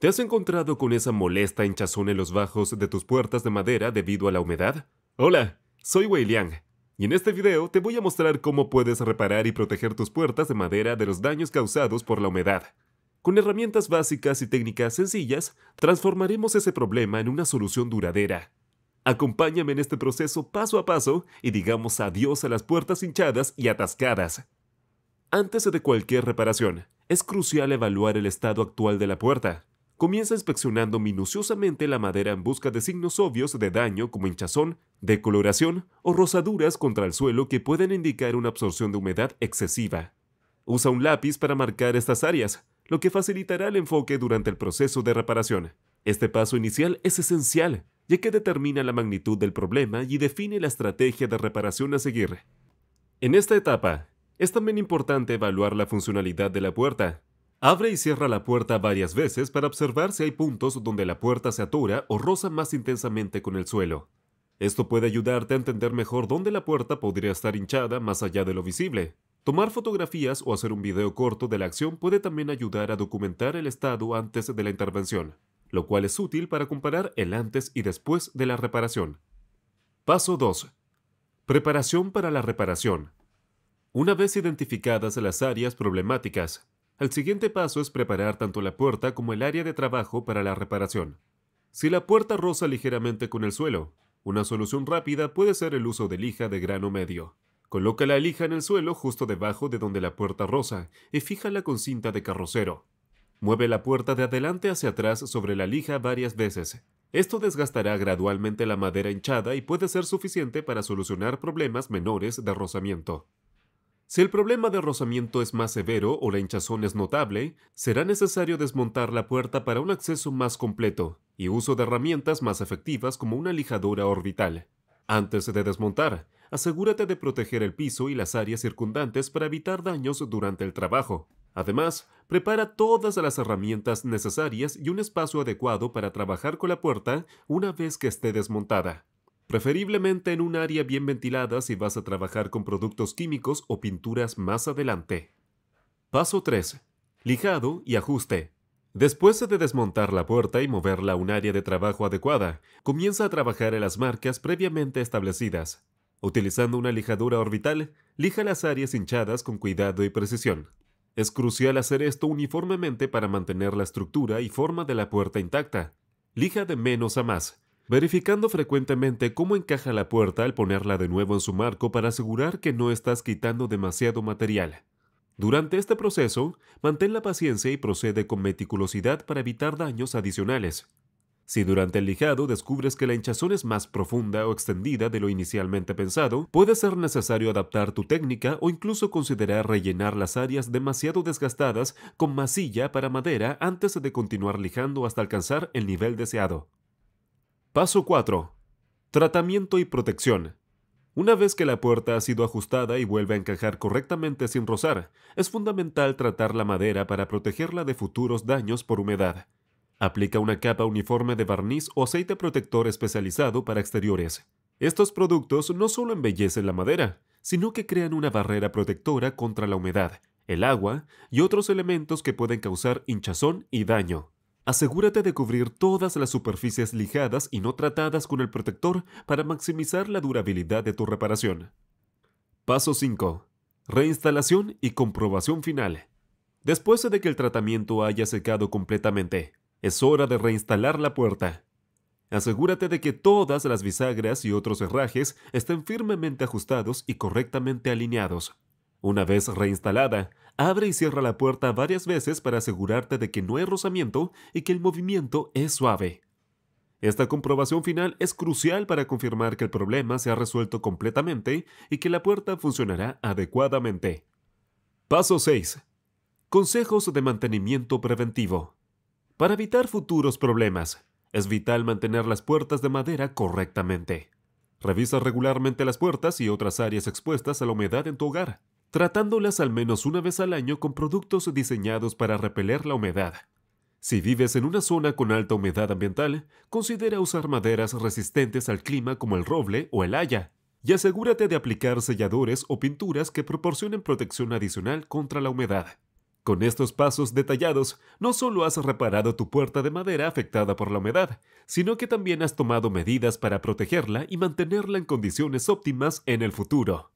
¿Te has encontrado con esa molesta hinchazón en los bajos de tus puertas de madera debido a la humedad? Hola, soy Wei Liang, y en este video te voy a mostrar cómo puedes reparar y proteger tus puertas de madera de los daños causados por la humedad. Con herramientas básicas y técnicas sencillas, transformaremos ese problema en una solución duradera. Acompáñame en este proceso paso a paso y digamos adiós a las puertas hinchadas y atascadas. Antes de cualquier reparación, es crucial evaluar el estado actual de la puerta comienza inspeccionando minuciosamente la madera en busca de signos obvios de daño como hinchazón, decoloración o rosaduras contra el suelo que pueden indicar una absorción de humedad excesiva. Usa un lápiz para marcar estas áreas, lo que facilitará el enfoque durante el proceso de reparación. Este paso inicial es esencial, ya que determina la magnitud del problema y define la estrategia de reparación a seguir. En esta etapa, es también importante evaluar la funcionalidad de la puerta, Abre y cierra la puerta varias veces para observar si hay puntos donde la puerta se atura o roza más intensamente con el suelo. Esto puede ayudarte a entender mejor dónde la puerta podría estar hinchada más allá de lo visible. Tomar fotografías o hacer un video corto de la acción puede también ayudar a documentar el estado antes de la intervención, lo cual es útil para comparar el antes y después de la reparación. Paso 2. Preparación para la reparación. Una vez identificadas las áreas problemáticas, el siguiente paso es preparar tanto la puerta como el área de trabajo para la reparación. Si la puerta roza ligeramente con el suelo, una solución rápida puede ser el uso de lija de grano medio. Coloca la lija en el suelo justo debajo de donde la puerta roza y fíjala con cinta de carrocero. Mueve la puerta de adelante hacia atrás sobre la lija varias veces. Esto desgastará gradualmente la madera hinchada y puede ser suficiente para solucionar problemas menores de rozamiento. Si el problema de rozamiento es más severo o la hinchazón es notable, será necesario desmontar la puerta para un acceso más completo y uso de herramientas más efectivas como una lijadora orbital. Antes de desmontar, asegúrate de proteger el piso y las áreas circundantes para evitar daños durante el trabajo. Además, prepara todas las herramientas necesarias y un espacio adecuado para trabajar con la puerta una vez que esté desmontada preferiblemente en un área bien ventilada si vas a trabajar con productos químicos o pinturas más adelante. Paso 3. Lijado y ajuste. Después de desmontar la puerta y moverla a un área de trabajo adecuada, comienza a trabajar en las marcas previamente establecidas. Utilizando una lijadura orbital, lija las áreas hinchadas con cuidado y precisión. Es crucial hacer esto uniformemente para mantener la estructura y forma de la puerta intacta. Lija de menos a más, verificando frecuentemente cómo encaja la puerta al ponerla de nuevo en su marco para asegurar que no estás quitando demasiado material. Durante este proceso, mantén la paciencia y procede con meticulosidad para evitar daños adicionales. Si durante el lijado descubres que la hinchazón es más profunda o extendida de lo inicialmente pensado, puede ser necesario adaptar tu técnica o incluso considerar rellenar las áreas demasiado desgastadas con masilla para madera antes de continuar lijando hasta alcanzar el nivel deseado. Paso 4. Tratamiento y protección. Una vez que la puerta ha sido ajustada y vuelve a encajar correctamente sin rozar, es fundamental tratar la madera para protegerla de futuros daños por humedad. Aplica una capa uniforme de barniz o aceite protector especializado para exteriores. Estos productos no solo embellecen la madera, sino que crean una barrera protectora contra la humedad, el agua y otros elementos que pueden causar hinchazón y daño. Asegúrate de cubrir todas las superficies lijadas y no tratadas con el protector para maximizar la durabilidad de tu reparación. Paso 5. Reinstalación y comprobación final. Después de que el tratamiento haya secado completamente, es hora de reinstalar la puerta. Asegúrate de que todas las bisagras y otros herrajes estén firmemente ajustados y correctamente alineados. Una vez reinstalada, abre y cierra la puerta varias veces para asegurarte de que no hay rozamiento y que el movimiento es suave. Esta comprobación final es crucial para confirmar que el problema se ha resuelto completamente y que la puerta funcionará adecuadamente. Paso 6. Consejos de mantenimiento preventivo. Para evitar futuros problemas, es vital mantener las puertas de madera correctamente. Revisa regularmente las puertas y otras áreas expuestas a la humedad en tu hogar tratándolas al menos una vez al año con productos diseñados para repeler la humedad. Si vives en una zona con alta humedad ambiental, considera usar maderas resistentes al clima como el roble o el haya, y asegúrate de aplicar selladores o pinturas que proporcionen protección adicional contra la humedad. Con estos pasos detallados, no solo has reparado tu puerta de madera afectada por la humedad, sino que también has tomado medidas para protegerla y mantenerla en condiciones óptimas en el futuro.